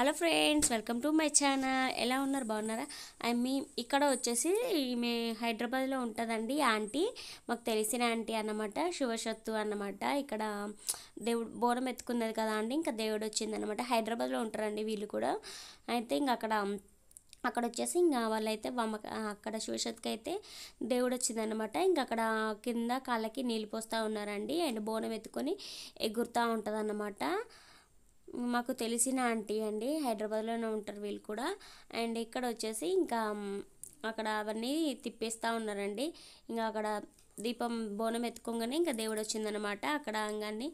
hello friends welcome to my channel ఎలా ఉన్నారు బాగున్నారా ఐ మీ ఇక్కడ వచ్చేసి ఈమె హైదరాబాద్లో ఉంటుందండి ఆంటీ మాకు తెలిసిన ఆంటీ అన్నమాట శివశత్తు అన్నమాట ఇక్కడ దేవుడు బోరం ఎత్తుకున్నది కదా అండి ఇంకా దేవుడు వచ్చిందనమాట హైదరాబాద్లో ఉంటారండి వీళ్ళు కూడా అయితే ఇంక అక్కడ అక్కడ వచ్చేసి ఇంకా వాళ్ళైతే బొమ్మ అక్కడ శివశత్కి అయితే దేవుడు వచ్చిందనమాట ఇంకా అక్కడ కింద కాళ్ళకి నీళ్ళు పోస్తూ ఉన్నారండి అండ్ బోనం ఎత్తుకొని ఎగురుతూ ఉంటుందన్నమాట మాకు తెలిసిన ఆంటీ అండి హైదరాబాద్లోనే ఉంటారు వీళ్ళు కూడా అండ్ ఇక్కడ వచ్చేసి ఇంకా అక్కడ అవన్నీ తిప్పేస్తూ ఉన్నారండి ఇంకా అక్కడ దీపం బోనం ఎత్తుకోగానే ఇంకా దేవుడు వచ్చిందనమాట అక్కడ అంగాన్ని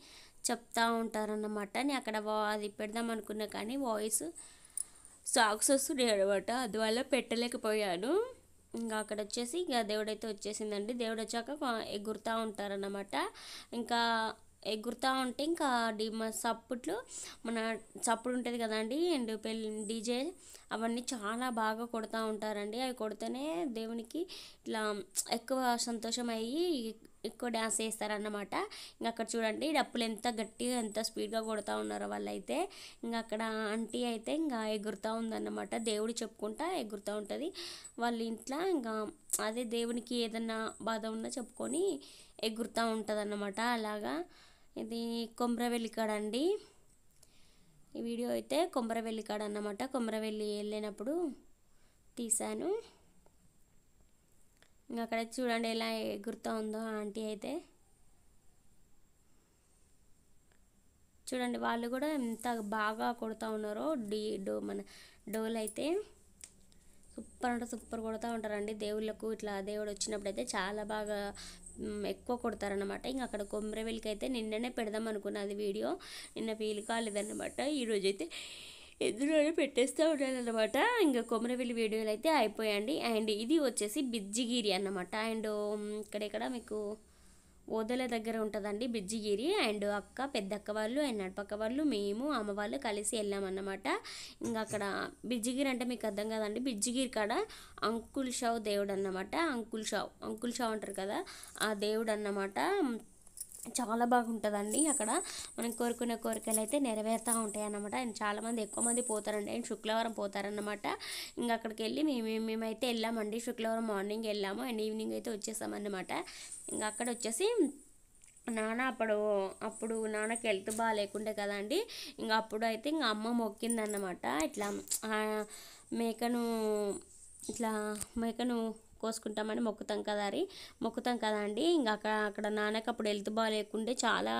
చెప్తూ ఉంటారన్నమాట నేను అక్కడ అది పెడదాం అనుకున్నా కానీ వాయిస్ సాక్స్ వస్తున్నాయి అనమాట అందువల్ల పెట్టలేకపోయాను ఇంకా అక్కడ వచ్చేసి ఇంకా దేవుడైతే వచ్చేసిందండి దేవుడు వచ్చాక ఎగురుతూ ఉంటారన్నమాట ఇంకా ఎగురుతూ ఉంటే ఇంకా డి మన చప్పుట్లు మన చప్పుడు ఉంటుంది కదండి అండ్ పెళ్ళి డీజే అవన్నీ చాలా బాగా కొడుతూ ఉంటారండి అవి కొడితేనే దేవునికి ఇట్లా ఎక్కువ సంతోషం అయ్యి ఎక్కువ డ్యాన్స్ చేస్తారన్నమాట ఇంకా అక్కడ చూడండి డప్పులు ఎంత గట్టిగా ఎంత స్పీడ్గా కొడుతూ ఉన్నారో వాళ్ళైతే ఇంకా అక్కడ ఆంటీ అయితే ఇంకా ఎగురుతూ ఉందన్నమాట దేవుడు చెప్పుకుంటా ఎగురుతూ ఉంటుంది వాళ్ళ ఇంట్లో ఇంకా అదే దేవునికి ఏదన్నా బాధ ఉన్నా చెప్పుకొని ఎగురుతూ ఉంటుంది అలాగా ఇది అండి ఈ వీడియో అయితే కాడ అన్నమాట కొమ్రవెల్లి వెళ్ళినప్పుడు తీశాను ఇంకా అక్కడ చూడండి ఎలా ఎగురుతూ ఉందో ఆంటీ అయితే చూడండి వాళ్ళు కూడా ఎంత బాగా కొడుతూ ఉన్నారో డీ డో మన డోలు అయితే సూపర్ అంటే సూపర్ కొడతా ఉంటారండి దేవుళ్ళకు ఇట్లా దేవుడు వచ్చినప్పుడు అయితే చాలా బాగా ఎక్కువ కొడతారనమాట ఇంక అక్కడ కొమ్మిరవెల్లికి అయితే నిన్ననే పెడదాం అనుకున్నది వీడియో నిన్న వీలు కాలేదన్నమాట ఈరోజు అయితే ఎదురులోనే పెట్టేస్తూ అనమాట ఇంకా కొమరవెల్లి వీడియోలు అయితే అయిపోయాయండి అండ్ ఇది వచ్చేసి బిజ్జిగిరి అన్నమాట అండ్ ఇక్కడెక్కడ మీకు ఓదల దగ్గర ఉంటుందండి బిజ్జిగిరి అండ్ అక్క పెద్దక్క వాళ్ళు అండ్ నడపక్క వాళ్ళు మేము అమ్మ వాళ్ళు కలిసి వెళ్ళామన్నమాట ఇంకా అక్కడ బిజ్జిగిరి అంటే మీకు అర్థం కాదండి బిజ్జిగిరి కాడ అంకుల్ షావ్ దేవుడు అన్నమాట అంకుల్ షావ్ అంకుల్ షావ్ అంటారు కదా ఆ దేవుడు అన్నమాట చాలా బాగుంటుందండి అక్కడ మనం కోరుకునే కోరికలు అయితే నెరవేరుతూ ఉంటాయి అన్నమాట అండ్ చాలామంది ఎక్కువ మంది పోతారండి అండ్ శుక్రవారం పోతారన్నమాట ఇంకా అక్కడికి వెళ్ళి మేము మేమైతే వెళ్ళామండి శుక్రవారం మార్నింగ్ వెళ్ళాము అండ్ ఈవినింగ్ అయితే వచ్చేసామన్నమాట ఇంకా అక్కడ వచ్చేసి నాన్న అప్పుడు అప్పుడు నాన్నకి హెల్త్ బాగాలేకుండే కదండి ఇంకా అప్పుడు అయితే ఇంకా అమ్మ మొక్కిందన్నమాట ఇట్లా మేకను ఇట్లా మేకను కోసుకుంటామని మొక్కుతాం కదా అది మొక్కుతాం కదా అండి ఇంకా అక్కడ అక్కడ నాన్నకి అప్పుడు హెల్త్ బాగాలేకుండే చాలా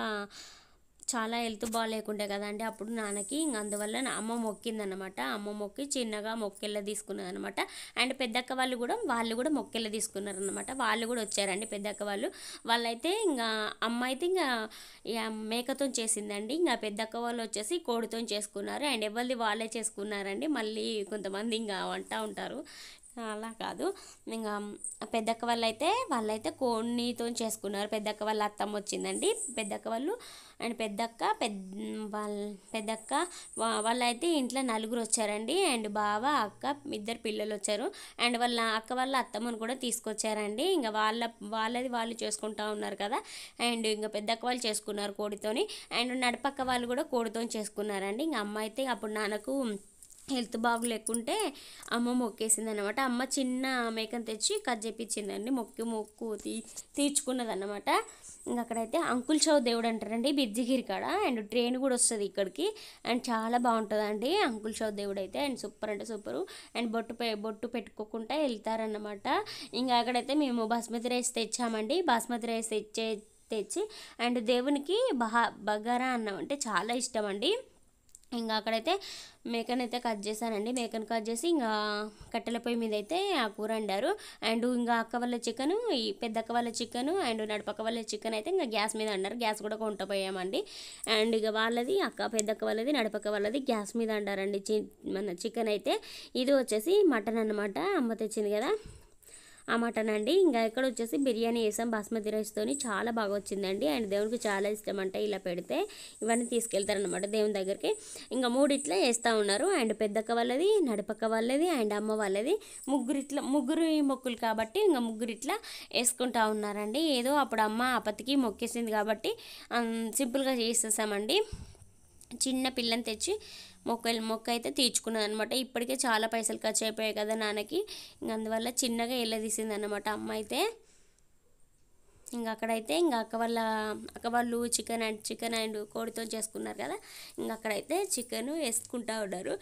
చాలా హెల్త్ బాగాలేకుండే కదండి అప్పుడు నాన్నకి అందువల్ల అమ్మ మొక్కిందనమాట అమ్మ మొక్కి చిన్నగా మొక్కెళ్ళ తీసుకున్నది అనమాట అండ్ పెద్దక్క వాళ్ళు కూడా వాళ్ళు కూడా మొక్కెళ్ళ తీసుకున్నారనమాట వాళ్ళు కూడా వచ్చారండి పెద్దక్క వాళ్ళు వాళ్ళైతే ఇంకా అమ్మ అయితే ఇంకా మేకతో చేసిందండి ఇంకా పెద్దక్క వాళ్ళు వచ్చేసి కోడితో చేసుకున్నారు అండ్ ఎవరిది వాళ్ళే చేసుకున్నారండి మళ్ళీ కొంతమంది ఇంకా వంట ఉంటారు అలా కాదు ఇంకా పెద్దక్క వాళ్ళు అయితే వాళ్ళైతే కోడితో చేసుకున్నారు పెద్దక్క వాళ్ళ అత్తమ్మ వచ్చిందండి పెద్దక్క వాళ్ళు అండ్ పెద్దక్క పెద్ద వాళ్ళ పెద్దక్క వాళ్ళైతే ఇంట్లో నలుగురు వచ్చారండి అండ్ బావ అక్క ఇద్దరు పిల్లలు వచ్చారు అండ్ వాళ్ళ అక్క వాళ్ళ అత్తమ్మను కూడా తీసుకొచ్చారండి ఇంకా వాళ్ళ వాళ్ళది వాళ్ళు చేసుకుంటా ఉన్నారు కదా అండ్ ఇంకా పెద్దక్క వాళ్ళు చేసుకున్నారు కోడితోని అండ్ నడపక్క వాళ్ళు కూడా కోడితో చేసుకున్నారండి ఇంకా అమ్మ అయితే అప్పుడు నాన్నకు హెల్త్ బాగులేకుంటే అమ్మ మొక్కేసింది అనమాట అమ్మ చిన్న మేకను తెచ్చి కట్ చేపించిందండి మొక్కి మొక్కు తీ తీర్చుకున్నది ఇంకా అక్కడైతే అంకుల్ చౌ దేవుడు అంటారండి బిజ్జిగిరి కాడ అండ్ ట్రైన్ కూడా వస్తుంది ఇక్కడికి అండ్ చాలా బాగుంటుందండి అంకుల్ చౌ దేవుడు అయితే అండ్ సూపర్ అంటే సూపరు అండ్ బొట్టు బొట్టు పెట్టుకోకుండా వెళ్తారన్నమాట ఇంకా అక్కడైతే మేము బాస్మతి రైస్ తెచ్చామండి బాస్మతి రైస్ తెచ్చే తెచ్చి అండ్ దేవునికి బహా బగారా అన్నం అంటే చాలా ఇష్టం అండి ఇంకా అక్కడైతే మేకను అయితే కట్ చేశానండి మేకను కట్ చేసి ఇంకా కట్టెల పొయ్యి మీద అయితే ఆ కూర వండారు అండ్ ఇంకా అక్క వాళ్ళ చికెను ఈ పెద్దక్క వాళ్ళ చికెను అండ్ నడుపక్క వాళ్ళ చికెన్ అయితే ఇంకా గ్యాస్ మీద అండారు గ్యాస్ కూడా కొంటపోయామండి అండ్ ఇక వాళ్ళది అక్క పెద్దక్క వాళ్ళది నడుపక్క వాళ్ళది గ్యాస్ మీద చి మన చికెన్ అయితే ఇది వచ్చేసి మటన్ అనమాట అమ్మ తెచ్చింది కదా ఆ మటన్ అండి ఇంకా ఇక్కడ వచ్చేసి బిర్యానీ వేసాం బాస్మతి రైస్తోని చాలా బాగా వచ్చిందండి అండ్ దేవునికి చాలా ఇష్టం అంటే ఇలా పెడితే ఇవన్నీ తీసుకెళ్తారనమాట దేవుని దగ్గరికి ఇంకా మూడిట్లా వేస్తూ ఉన్నారు అండ్ పెద్దక్క వాళ్ళది నడిపక్క వాళ్ళది అండ్ అమ్మ వాళ్ళది ముగ్గురిట్ల ముగ్గురు మొక్కులు కాబట్టి ఇంకా ముగ్గురిట్లా వేసుకుంటా ఉన్నారండి ఏదో అప్పుడు అమ్మ అపతికి మొక్కేసింది కాబట్టి సింపుల్గా చేసేసామండి చిన్న పిల్లని తెచ్చి మొక్క మొక్క అయితే తీర్చుకున్నది అనమాట ఇప్పటికే చాలా పైసలు ఖర్చు అయిపోయాయి కదా నాన్నకి ఇంక అందువల్ల చిన్నగా వెళ్ళదీసింది అనమాట అమ్మ అయితే ఇంక అక్కడైతే ఇంకా అక్క వాళ్ళ అక్క వాళ్ళు చికెన్ అండ్ చికెన్ అండ్ కోడితో చేసుకున్నారు కదా ఇంక అక్కడైతే చికెన్ వేసుకుంటా ఉన్నారు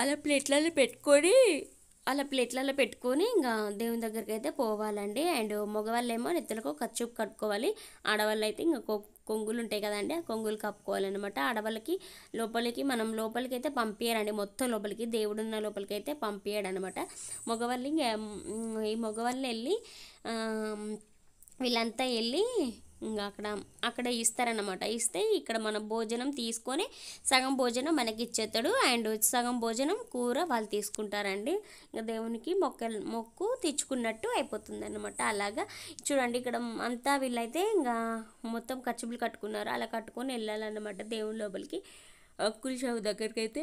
అలా ప్లేట్లలో పెట్టుకొని అలా ప్లేట్లలో పెట్టుకొని ఇంకా దేవుని దగ్గరికి అయితే పోవాలండి అండ్ మగవాళ్ళు ఏమో నెత్తలకు ఖర్చు కట్టుకోవాలి ఆడవాళ్ళు అయితే ఇంకా కొంగులు ఉంటాయి కదండి ఆ కొంగులు కప్పుకోవాలన్నమాట ఆడవాళ్ళకి లోపలికి మనం లోపలికి అయితే పంపించారండి మొత్తం లోపలికి దేవుడు ఉన్న లోపలికి అయితే పంపించాడు అనమాట మగవాళ్ళు ఈ మగవాళ్ళు వెళ్ళి వీళ్ళంతా వెళ్ళి ఇంకా అక్కడ అక్కడ ఇస్తారన్నమాట ఇస్తే ఇక్కడ మన భోజనం తీసుకొని సగం భోజనం మనకి ఇచ్చేస్తాడు అండ్ సగం భోజనం కూర వాళ్ళు తీసుకుంటారండి ఇంకా దేవునికి మొక్క మొక్కు తెచ్చుకున్నట్టు అయిపోతుంది అనమాట అలాగా చూడండి ఇక్కడ అంతా వీళ్ళైతే ఇంకా మొత్తం ఖర్చులు కట్టుకున్నారు అలా కట్టుకొని వెళ్ళాలన్నమాట దేవుని లోపలికి కుల్షావు దగ్గరికి అయితే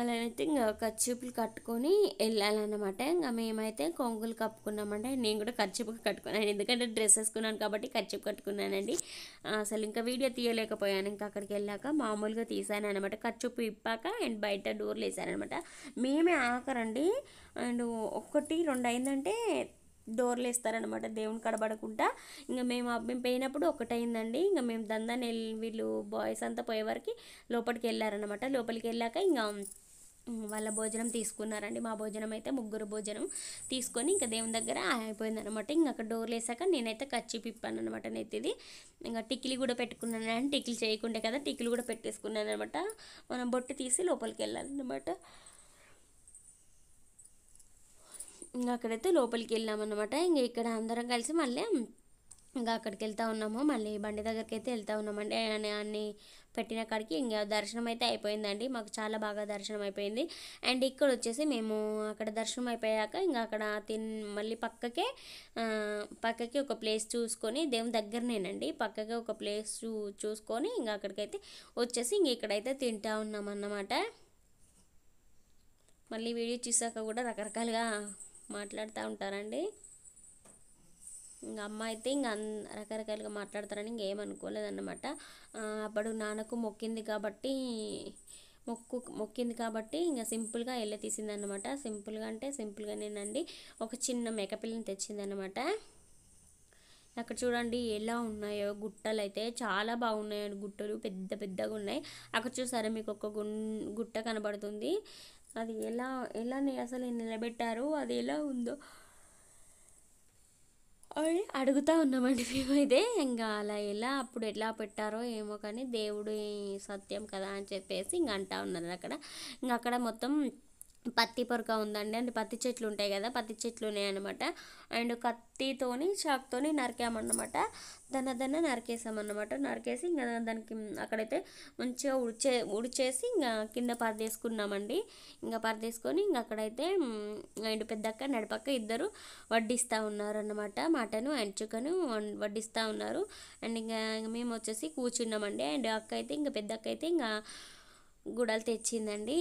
అలానైతే ఇంకా కర్చీపులు కట్టుకొని వెళ్ళాలన్నమాట ఇంకా మేమైతే కొంగులు కప్పుకున్నామంటే నేను కూడా ఖర్చీపు కట్టుకున్నాను ఎందుకంటే డ్రెస్ వేసుకున్నాను కాబట్టి ఖర్చీపు కట్టుకున్నానండి అసలు ఇంకా వీడియో తీయలేకపోయాను ఇంకా అక్కడికి వెళ్ళాక మామూలుగా తీసాను అనమాట ఖర్చీపు ఇప్పాక అండ్ బయట డోర్లు వేసానమాట మేమే ఆకరండి అండ్ ఒక్కటి రెండు అయిందంటే డోర్లు వేస్తారనమాట దేవుని కడబడకుండా ఇంకా మేము మేము పోయినప్పుడు ఒకటైందండి ఇంకా మేము దందాన్ని వీళ్ళు బాయ్స్ అంతా పోయేవారికి లోపలికి వెళ్ళారనమాట లోపలికి వెళ్ళాక ఇంకా వాళ్ళ భోజనం తీసుకున్నారండి మా భోజనం అయితే ముగ్గురు భోజనం తీసుకొని ఇంకా దేవుని దగ్గర అయిపోయింది అనమాట ఇంకా అక్కడ డోర్లు వేసాక నేనైతే కచ్చి పిప్పాను అనమాట నేనైతే ఇది ఇంకా టిక్లీ కూడా పెట్టుకున్నాను అండి టిక్లీ చేయకుండే కదా టిక్లీ కూడా పెట్టేసుకున్నాను అనమాట మనం బొట్టు తీసి లోపలికి వెళ్ళాలన్నమాట ఇంకా అక్కడైతే లోపలికి వెళ్ళామన్నమాట ఇంక ఇక్కడ అందరం కలిసి మళ్ళీ ఇంకా అక్కడికి వెళ్తూ ఉన్నాము మళ్ళీ బండి దగ్గరికి అయితే వెళ్తూ ఉన్నామండి అని అన్ని పెట్టిన కాడికి ఇంకా దర్శనం అయితే అయిపోయిందండి మాకు చాలా బాగా దర్శనం అయిపోయింది అండ్ ఇక్కడ వచ్చేసి మేము అక్కడ దర్శనం అయిపోయాక ఇంకా అక్కడ తిన్ మళ్ళీ పక్కకే పక్కకి ఒక ప్లేస్ చూసుకొని దేవుని దగ్గరనేనండి పక్కకే ఒక ప్లేస్ చూ చూసుకొని ఇంకా అక్కడికైతే వచ్చేసి ఇంక ఇక్కడైతే తింటా ఉన్నాం అన్నమాట మళ్ళీ వీడియో చూసాక కూడా రకరకాలుగా మాట్లాడుతూ ఉంటారండి ఇంక అమ్మ అయితే ఇంక రకరకాలుగా మాట్లాడతారని ఇంకేమనుకోలేదన్నమాట అప్పుడు నాన్నకు మొక్కింది కాబట్టి మొక్కు మొక్కింది కాబట్టి ఇంకా సింపుల్గా వెళ్ళి తీసిందనమాట సింపుల్గా అంటే సింపుల్గానేనండి ఒక చిన్న మేకపిల్లని తెచ్చిందనమాట అక్కడ చూడండి ఎలా ఉన్నాయో గుట్టలు అయితే చాలా బాగున్నాయండి గుట్టలు పెద్ద పెద్దగా ఉన్నాయి అక్కడ చూసారా మీకు ఒక గుట్ట కనబడుతుంది అది ఎలా ఎలా అసలు నిలబెట్టారు అది ఎలా ఉందో అడుగుతూ ఉన్నామండి మేము అయితే ఇంకా అలా ఎలా అప్పుడు ఎలా పెట్టారో ఏమో కానీ దేవుడి సత్యం కదా అని చెప్పేసి ఇంకా అంటా ఉన్నారు అక్కడ ఇంకా అక్కడ మొత్తం పత్తి పొరక ఉందండి అంటే పత్తి చెట్లు ఉంటాయి కదా పత్తి చెట్లు ఉన్నాయన్నమాట అండ్ కత్తితోని షాక్తోని నరికామన్నమాట దాన్ని దాన్ని నరికేసామన్నమాట నరికేసి ఇంకా దానికి అక్కడైతే మంచిగా ఉడిచే ఉడిచేసి ఇంకా కింద పరదేసుకున్నామండి ఇంకా పరదేసుకొని ఇంకా అక్కడైతే అండ్ పెద్దక్క నడపక్క ఇద్దరు వడ్డిస్తూ అన్నమాట మటను అండ్ చికెను వడ్డిస్తూ ఉన్నారు అండ్ ఇంకా మేము వచ్చేసి కూర్చున్నామండి అండ్ అక్క అయితే ఇంకా పెద్దక్క అయితే ఇంకా గుడలు తెచ్చిందండి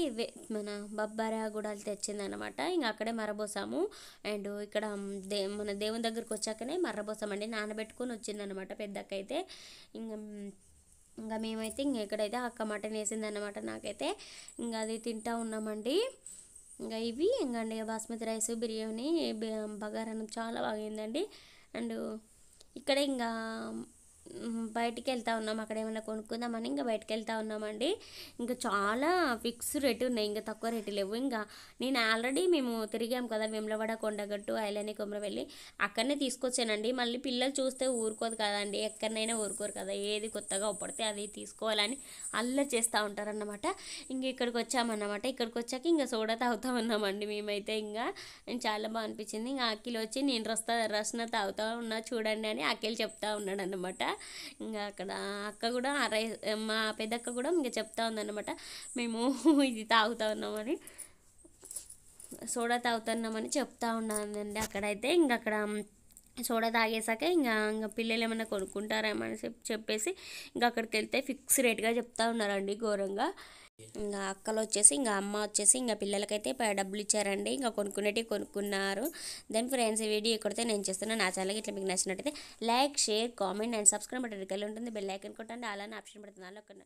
మన బొబ్బార గుడాలు తెచ్చిందనమాట ఇంకా అక్కడే మరబోసాము అండ్ ఇక్కడ దే మన దేవుని దగ్గరికి వచ్చాకనే మర్రబోసామండి నానబెట్టుకొని వచ్చిందనమాట పెద్దకైతే ఇంకా ఇంకా మేమైతే ఇంక ఎక్కడైతే అక్క మటన్ వేసిందనమాట నాకైతే ఇంకా అది తింటా ఉన్నామండి ఇంకా ఇవి ఇంకండి బాస్మతి రైస్ బిర్యానీ బగారన్నం చాలా బాగా అండ్ ఇక్కడ ఇంకా బయటికి వెళ్తా ఉన్నాం అక్కడ ఏమైనా కొనుక్కుందామని ఇంకా బయటకు వెళ్తా ఉన్నామండి ఇంకా చాలా ఫిక్స్ రేటు ఉన్నాయి ఇంకా తక్కువ రేటు లేవు ఇంకా నేను ఆల్రెడీ మేము తిరిగాం కదా వెమ్లవాడ కొండగట్టు ఐలాని కొమ్మర వెళ్ళి అక్కడనే తీసుకొచ్చానండి మళ్ళీ పిల్లలు చూస్తే ఊరుకోదు కదండి ఎక్కడనైనా ఊరుకోరు కదా ఏది కొత్తగా ఒప్పడితే అది తీసుకోవాలని అల్లరి చేస్తూ ఉంటారన్నమాట ఇంక ఇక్కడికి వచ్చామన్నమాట ఇక్కడికి వచ్చాక ఇంకా సోడా తాగుతా ఉన్నామండి మేమైతే ఇంకా చాలా బాగా అనిపించింది ఇంకా అఖిల్ వచ్చి నేను రస్తా రస్న తాగుతా ఉన్నా చూడండి అని అఖిల్ చెప్తా ఉన్నాడు అనమాట ఇంకా అక్కడ అక్క కూడా రైస్ మా పెద్దక్క కూడా ఇంకా చెప్తా ఉందన్నమాట మేము ఇది తాగుతా ఉన్నామని సోడా తాగుతున్నామని చెప్తా ఉన్నానండి అక్కడైతే ఇంకా అక్కడ సోడా తాగేసాక ఇంకా ఇంకా పిల్లలు ఏమైనా కొనుక్కుంటారేమని చెప్పేసి ఇంకా అక్కడికి వెళ్తే ఫిక్స్ రేట్గా చెప్తా ఉన్నారండి ఘోరంగా ఇంకా అక్కలు వచ్చేసి ఇంకా అమ్మ వచ్చేసి ఇంకా పిల్లలకైతే డబ్బులు ఇచ్చారండి ఇంకా కొనుక్కునేటివి కొనుక్కున్నారు దెన్ ఫ్రెండ్స్ ఈ వీడియో ఇక్కడితే నేను చేస్తున్నాను నా ఛానల్కి ఇట్లా మీకు నచ్చినట్టయితే like share comment and subscribe button రికల్ ఉంటుంది బెల్ ఐకన్ కొట్టండి అలానే ఆప్షన్ పెడుతుంది అలా